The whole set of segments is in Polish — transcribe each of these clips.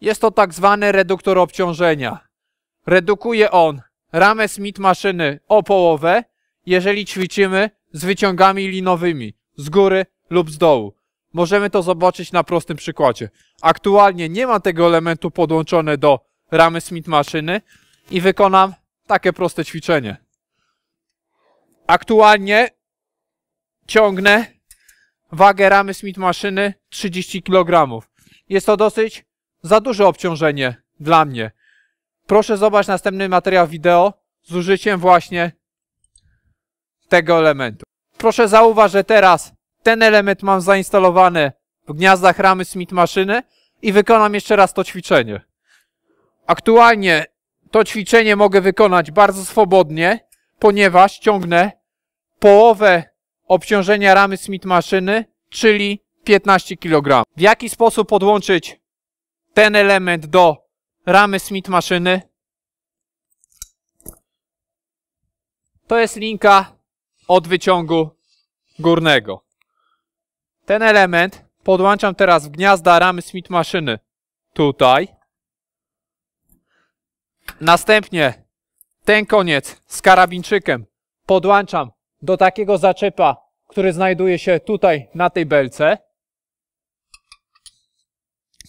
Jest to tak zwany reduktor obciążenia. Redukuje on ramę Smith maszyny o połowę, jeżeli ćwiczymy z wyciągami linowymi z góry lub z dołu. Możemy to zobaczyć na prostym przykładzie. Aktualnie nie ma tego elementu podłączone do ramy Smith maszyny i wykonam takie proste ćwiczenie. Aktualnie ciągnę wagę ramy Smith maszyny 30 kg. Jest to dosyć za duże obciążenie dla mnie. Proszę zobaczyć następny materiał wideo z użyciem właśnie tego elementu. Proszę zauważyć, że teraz ten element mam zainstalowany w gniazdach ramy Smith maszyny i wykonam jeszcze raz to ćwiczenie. Aktualnie to ćwiczenie mogę wykonać bardzo swobodnie, ponieważ ciągnę połowę obciążenia ramy Smith maszyny, czyli 15 kg. W jaki sposób podłączyć ten element do ramy Smith maszyny. To jest linka od wyciągu górnego. Ten element podłączam teraz w gniazda ramy Smith maszyny tutaj. Następnie ten koniec z karabinczykiem podłączam do takiego zaczepa, który znajduje się tutaj na tej belce.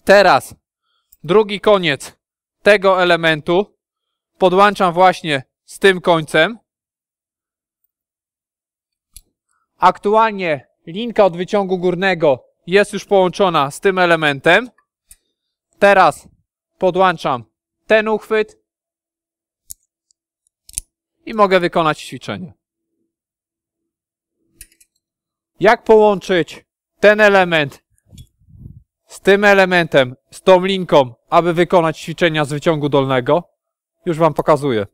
Teraz drugi koniec tego elementu podłączam właśnie z tym końcem. Aktualnie linka od wyciągu górnego jest już połączona z tym elementem. Teraz podłączam ten uchwyt i mogę wykonać ćwiczenie. Jak połączyć ten element tym elementem, z tą linką, aby wykonać ćwiczenia z wyciągu dolnego. Już Wam pokazuję.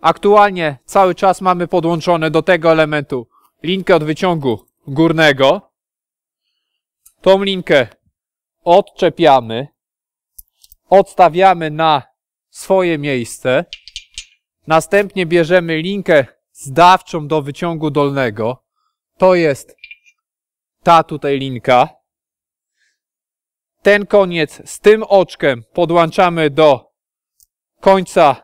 Aktualnie cały czas mamy podłączone do tego elementu linkę od wyciągu górnego. Tą linkę odczepiamy, odstawiamy na swoje miejsce. Następnie bierzemy linkę zdawczą do wyciągu dolnego. To jest ta tutaj linka ten koniec z tym oczkiem podłączamy do końca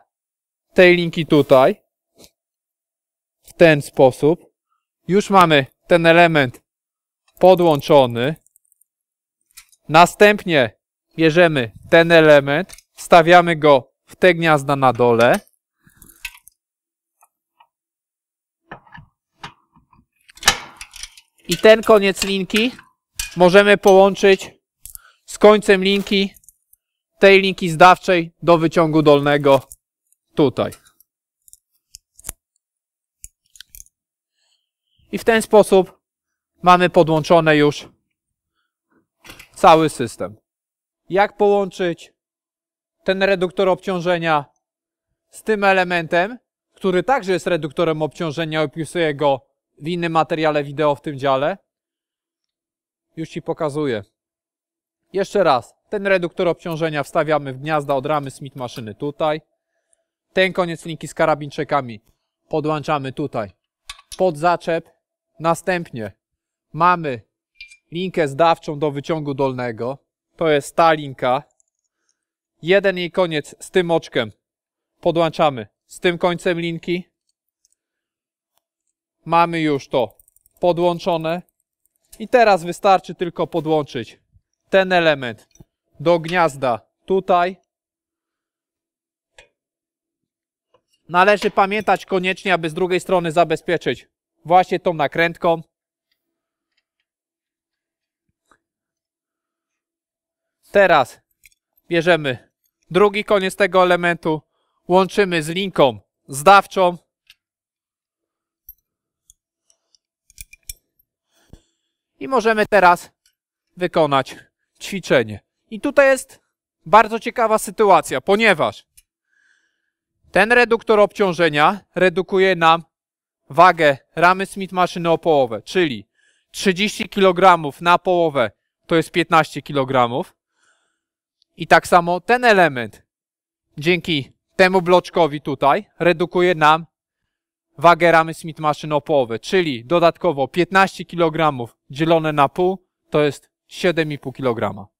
tej linki tutaj. W ten sposób. Już mamy ten element podłączony. Następnie bierzemy ten element, wstawiamy go w te gniazda na dole. I ten koniec linki możemy połączyć z końcem linki, tej linki zdawczej do wyciągu dolnego tutaj. I w ten sposób mamy podłączony już cały system. Jak połączyć ten reduktor obciążenia z tym elementem, który także jest reduktorem obciążenia, opisuję go w innym materiale wideo w tym dziale. Już Ci pokazuję. Jeszcze raz, ten reduktor obciążenia wstawiamy w gniazda od ramy Smith maszyny tutaj. Ten koniec linki z karabinczekami podłączamy tutaj pod zaczep. Następnie mamy linkę zdawczą do wyciągu dolnego. To jest ta linka. Jeden jej koniec z tym oczkiem podłączamy z tym końcem linki. Mamy już to podłączone. I teraz wystarczy tylko podłączyć ten element do gniazda tutaj. Należy pamiętać koniecznie, aby z drugiej strony zabezpieczyć właśnie tą nakrętką. Teraz bierzemy drugi koniec tego elementu, łączymy z linką zdawczą. I możemy teraz wykonać ćwiczenie. I tutaj jest bardzo ciekawa sytuacja, ponieważ ten reduktor obciążenia redukuje nam wagę ramy Smith maszyny o połowę, czyli 30 kg na połowę to jest 15 kg. I tak samo ten element dzięki temu bloczkowi tutaj redukuje nam wagę ramy Smith maszyny o połowę, czyli dodatkowo 15 kg dzielone na pół to jest 7,5 kg.